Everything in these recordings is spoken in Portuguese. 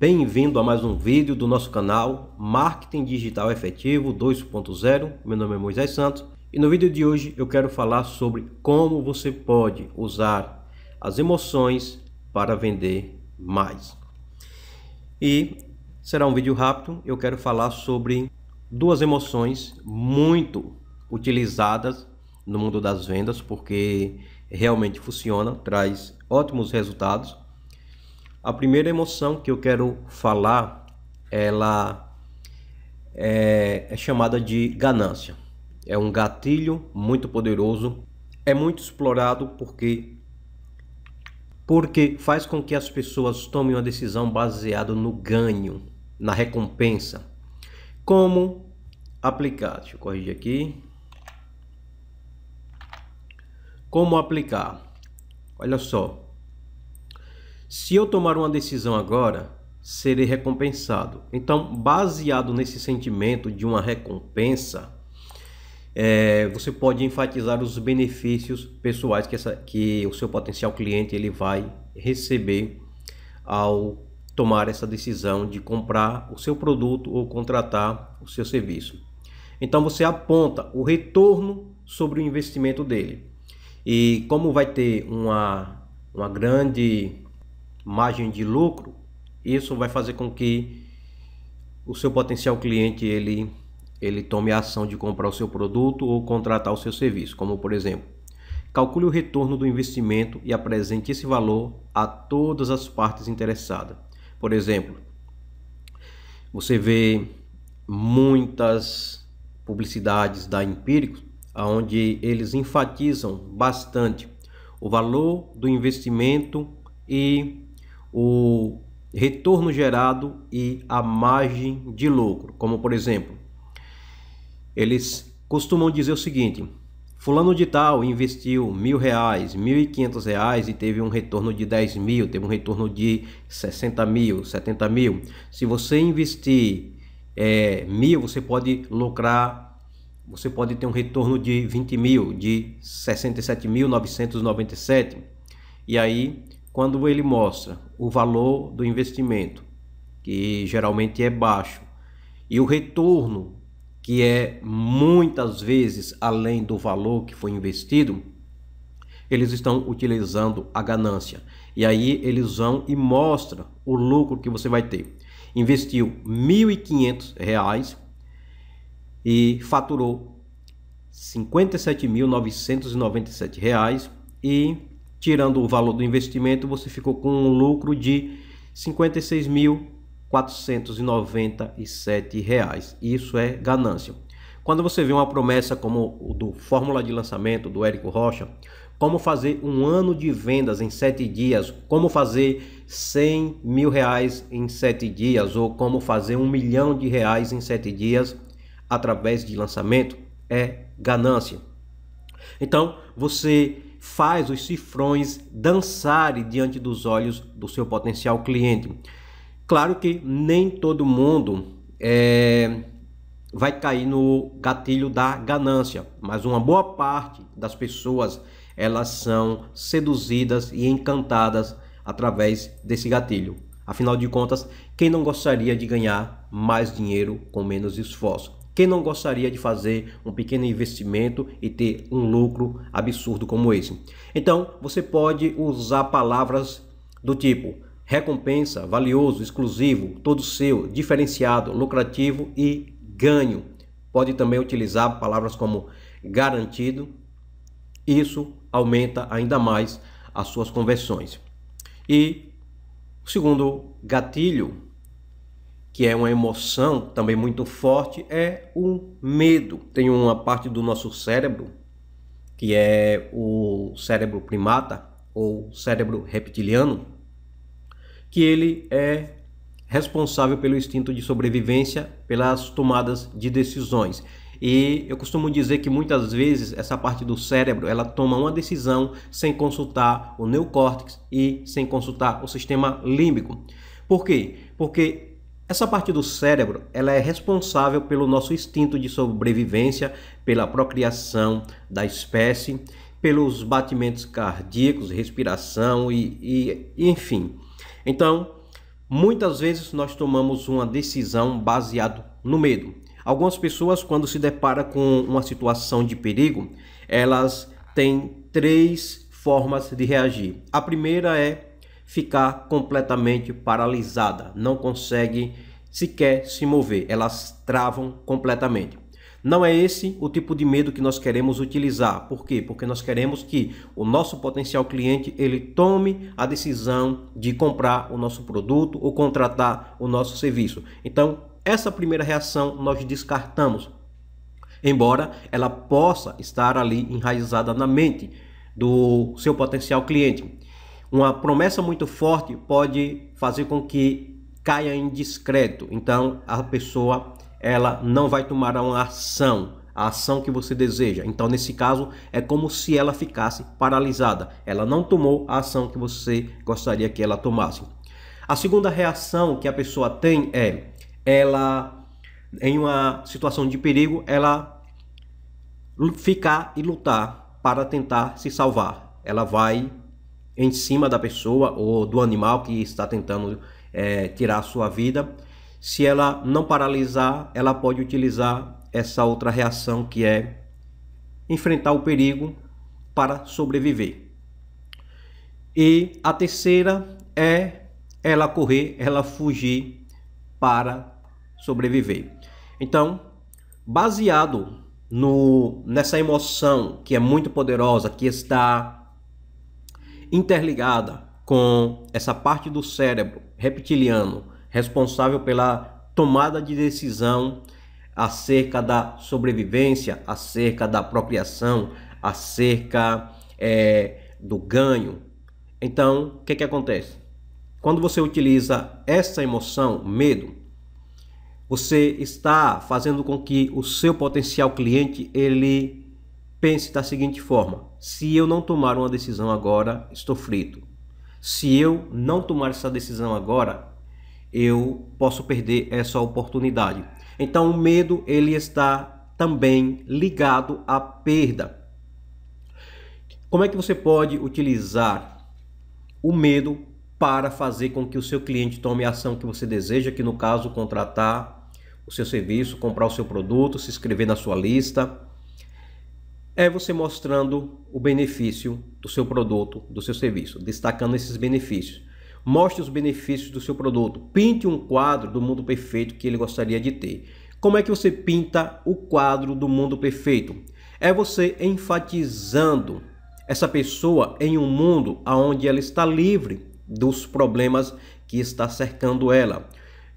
Bem-vindo a mais um vídeo do nosso canal Marketing Digital Efetivo 2.0. Meu nome é Moisés Santos e no vídeo de hoje eu quero falar sobre como você pode usar as emoções para vender mais. E será um vídeo rápido, eu quero falar sobre duas emoções muito utilizadas no mundo das vendas porque realmente funciona, traz ótimos resultados a primeira emoção que eu quero falar, ela é, é chamada de ganância. É um gatilho muito poderoso, é muito explorado porque porque faz com que as pessoas tomem uma decisão baseada no ganho, na recompensa. Como aplicar? Deixa eu corrigir aqui. Como aplicar? Olha só, se eu tomar uma decisão agora, serei recompensado. Então, baseado nesse sentimento de uma recompensa, é, você pode enfatizar os benefícios pessoais que, essa, que o seu potencial cliente ele vai receber ao tomar essa decisão de comprar o seu produto ou contratar o seu serviço. Então você aponta o retorno sobre o investimento dele. E como vai ter uma, uma grande margem de lucro, isso vai fazer com que o seu potencial cliente ele ele tome a ação de comprar o seu produto ou contratar o seu serviço, como por exemplo, calcule o retorno do investimento e apresente esse valor a todas as partes interessadas. Por exemplo, você vê muitas publicidades da Empírico onde eles enfatizam bastante o valor do investimento e o retorno gerado e a margem de lucro. Como por exemplo, eles costumam dizer o seguinte: Fulano de tal investiu mil reais, mil e quinhentos reais e teve um retorno de 10 mil, teve um retorno de 60 mil, 70 mil. Se você investir é, mil, você pode lucrar você pode ter um retorno de 20 mil, de 67.997. E aí quando ele mostra o valor do investimento, que geralmente é baixo, e o retorno, que é muitas vezes além do valor que foi investido, eles estão utilizando a ganância. E aí eles vão e mostram o lucro que você vai ter. Investiu R$ 1.500 e faturou R$ 57.997 e tirando o valor do investimento, você ficou com um lucro de R$ 56.497. Isso é ganância. Quando você vê uma promessa como o do Fórmula de Lançamento do Érico Rocha, como fazer um ano de vendas em sete dias, como fazer 100 mil reais em sete dias, ou como fazer um milhão de reais em sete dias através de lançamento, é ganância. Então, você faz os cifrões dançarem diante dos olhos do seu potencial cliente. Claro que nem todo mundo é, vai cair no gatilho da ganância, mas uma boa parte das pessoas elas são seduzidas e encantadas através desse gatilho. Afinal de contas, quem não gostaria de ganhar mais dinheiro com menos esforço? Quem não gostaria de fazer um pequeno investimento e ter um lucro absurdo como esse? Então, você pode usar palavras do tipo recompensa, valioso, exclusivo, todo seu, diferenciado, lucrativo e ganho. Pode também utilizar palavras como garantido. Isso aumenta ainda mais as suas conversões. E o segundo gatilho que é uma emoção também muito forte, é o medo. Tem uma parte do nosso cérebro, que é o cérebro primata ou cérebro reptiliano, que ele é responsável pelo instinto de sobrevivência, pelas tomadas de decisões. E eu costumo dizer que muitas vezes essa parte do cérebro ela toma uma decisão sem consultar o neocórtex e sem consultar o sistema límbico. Por quê? Porque essa parte do cérebro ela é responsável pelo nosso instinto de sobrevivência, pela procriação da espécie, pelos batimentos cardíacos, respiração e, e enfim. Então, muitas vezes nós tomamos uma decisão baseado no medo. Algumas pessoas, quando se depara com uma situação de perigo, elas têm três formas de reagir. A primeira é ficar completamente paralisada, não consegue sequer se mover, elas travam completamente. Não é esse o tipo de medo que nós queremos utilizar. Por quê? Porque nós queremos que o nosso potencial cliente ele tome a decisão de comprar o nosso produto ou contratar o nosso serviço. Então, essa primeira reação nós descartamos, embora ela possa estar ali enraizada na mente do seu potencial cliente. Uma promessa muito forte pode fazer com que caia em discreto. Então a pessoa ela não vai tomar uma ação, a ação que você deseja. Então nesse caso é como se ela ficasse paralisada. Ela não tomou a ação que você gostaria que ela tomasse. A segunda reação que a pessoa tem é ela em uma situação de perigo, ela ficar e lutar para tentar se salvar. Ela vai em cima da pessoa ou do animal que está tentando é, tirar sua vida. Se ela não paralisar, ela pode utilizar essa outra reação que é enfrentar o perigo para sobreviver. E a terceira é ela correr, ela fugir para sobreviver. Então, baseado no, nessa emoção que é muito poderosa, que está interligada com essa parte do cérebro reptiliano responsável pela tomada de decisão acerca da sobrevivência, acerca da procriação, acerca é, do ganho. Então, o que, que acontece? Quando você utiliza essa emoção, medo, você está fazendo com que o seu potencial cliente ele Pense da seguinte forma: se eu não tomar uma decisão agora, estou frito. Se eu não tomar essa decisão agora, eu posso perder essa oportunidade. Então o medo ele está também ligado à perda. Como é que você pode utilizar o medo para fazer com que o seu cliente tome a ação que você deseja, que no caso contratar o seu serviço, comprar o seu produto, se inscrever na sua lista? é você mostrando o benefício do seu produto, do seu serviço, destacando esses benefícios. Mostre os benefícios do seu produto. Pinte um quadro do mundo perfeito que ele gostaria de ter. Como é que você pinta o quadro do mundo perfeito? É você enfatizando essa pessoa em um mundo onde ela está livre dos problemas que está cercando ela.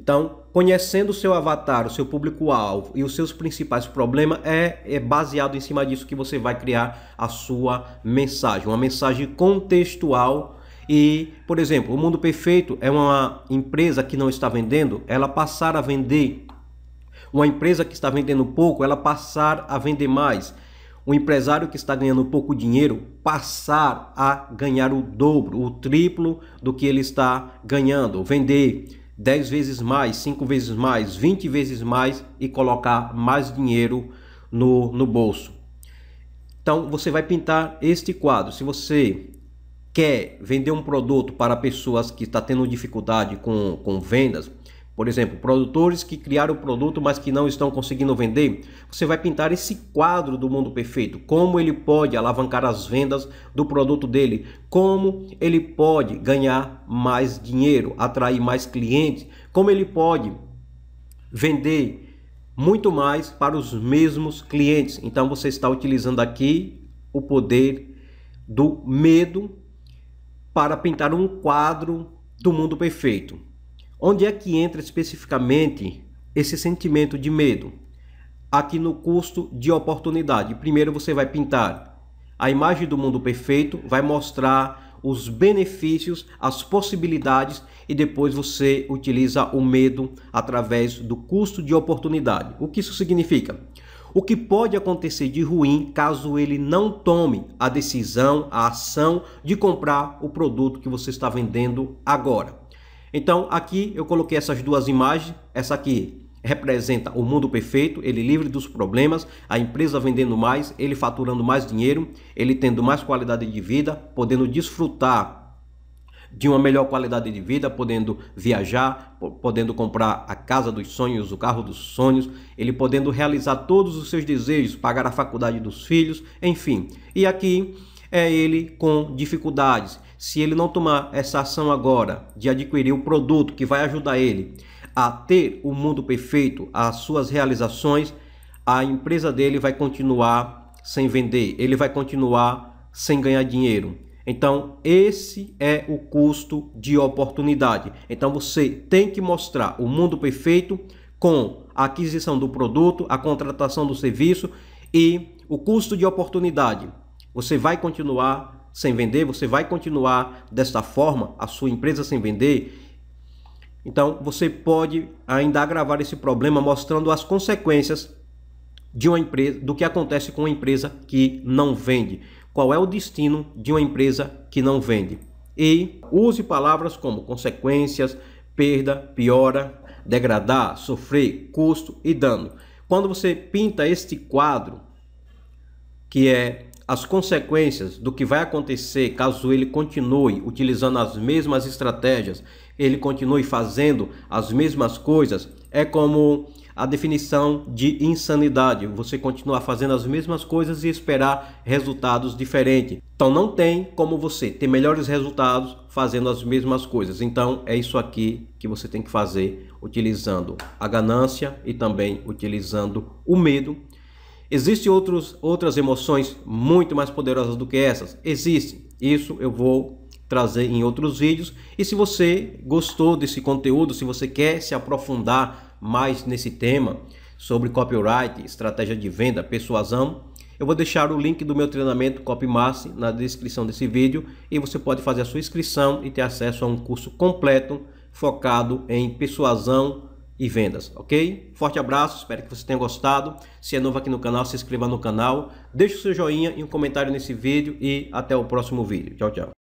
Então, conhecendo o seu avatar, o seu público-alvo e os seus principais problemas, é, é, baseado em cima disso que você vai criar a sua mensagem, uma mensagem contextual. E, por exemplo, o Mundo Perfeito é uma empresa que não está vendendo, ela passar a vender. Uma empresa que está vendendo pouco, ela passar a vender mais. Um empresário que está ganhando pouco dinheiro passar a ganhar o dobro, o triplo do que ele está ganhando, vender 10 vezes mais, 5 vezes mais, 20 vezes mais e colocar mais dinheiro no, no bolso. Então você vai pintar este quadro. Se você quer vender um produto para pessoas que estão tá tendo dificuldade com, com vendas, por exemplo, produtores que criaram o produto, mas que não estão conseguindo vender. Você vai pintar esse quadro do mundo perfeito, como ele pode alavancar as vendas do produto dele, como ele pode ganhar mais dinheiro, atrair mais clientes, como ele pode vender muito mais para os mesmos clientes. Então você está utilizando aqui o poder do medo para pintar um quadro do mundo perfeito. Onde é que entra especificamente esse sentimento de medo? Aqui no custo de oportunidade. Primeiro você vai pintar a imagem do mundo perfeito, vai mostrar os benefícios, as possibilidades e depois você utiliza o medo através do custo de oportunidade. O que isso significa? O que pode acontecer de ruim caso ele não tome a decisão, a ação de comprar o produto que você está vendendo agora? Então, aqui eu coloquei essas duas imagens. Essa aqui representa o mundo perfeito, ele livre dos problemas, a empresa vendendo mais, ele faturando mais dinheiro, ele tendo mais qualidade de vida, podendo desfrutar de uma melhor qualidade de vida, podendo viajar, podendo comprar a casa dos sonhos, o carro dos sonhos, ele podendo realizar todos os seus desejos, pagar a faculdade dos filhos, enfim. E aqui é ele com dificuldades se ele não tomar essa ação agora de adquirir o produto que vai ajudar ele a ter o mundo perfeito, as suas realizações, a empresa dele vai continuar sem vender, ele vai continuar sem ganhar dinheiro. Então, esse é o custo de oportunidade. Então, você tem que mostrar o mundo perfeito com a aquisição do produto, a contratação do serviço e o custo de oportunidade. Você vai continuar sem vender? Você vai continuar desta forma, a sua empresa sem vender? Então, você pode ainda agravar esse problema mostrando as consequências de uma empresa, do que acontece com uma empresa que não vende. Qual é o destino de uma empresa que não vende? E use palavras como consequências, perda, piora, degradar, sofrer, custo e dano. Quando você pinta este quadro, que é as consequências do que vai acontecer caso ele continue utilizando as mesmas estratégias, ele continue fazendo as mesmas coisas, é como a definição de insanidade, você continuar fazendo as mesmas coisas e esperar resultados diferentes. Então não tem como você ter melhores resultados fazendo as mesmas coisas. Então é isso aqui que você tem que fazer utilizando a ganância e também utilizando o medo Existem outros, outras emoções muito mais poderosas do que essas? Existem. Isso eu vou trazer em outros vídeos. E se você gostou desse conteúdo, se você quer se aprofundar mais nesse tema sobre copyright, estratégia de venda, persuasão, eu vou deixar o link do meu treinamento CopyMaster na descrição desse vídeo e você pode fazer a sua inscrição e ter acesso a um curso completo focado em persuasão, e vendas, ok? Forte abraço, espero que você tenha gostado. Se é novo aqui no canal, se inscreva no canal, deixe o seu joinha e um comentário nesse vídeo e até o próximo vídeo. Tchau, tchau.